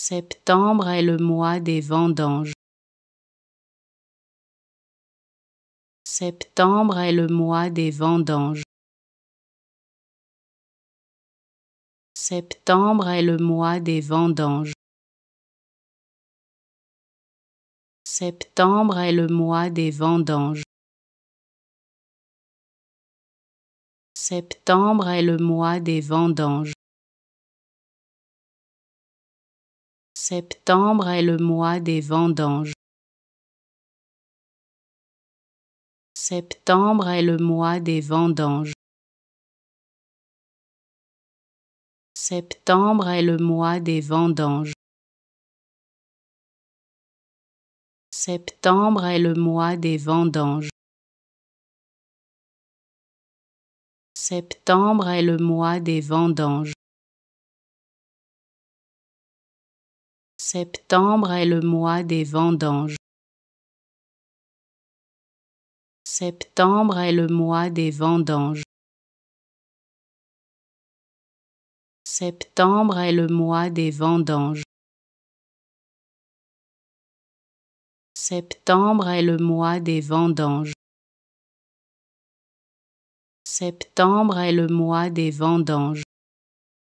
Septembre est le mois des vendanges. Septembre est le mois des vendanges. Septembre est le mois des vendanges. Septembre est le mois des vendanges. Septembre est le mois des vendanges. Septembre est le mois des vendanges. Septembre est le mois des vendanges. Septembre est le mois des vendanges. Septembre est le mois des vendanges. Septembre est le mois des vendanges. Septembre est le mois des vendanges. Septembre est le mois des vendanges. Septembre est le mois des vendanges. Septembre est le mois des vendanges. Septembre est le mois des vendanges.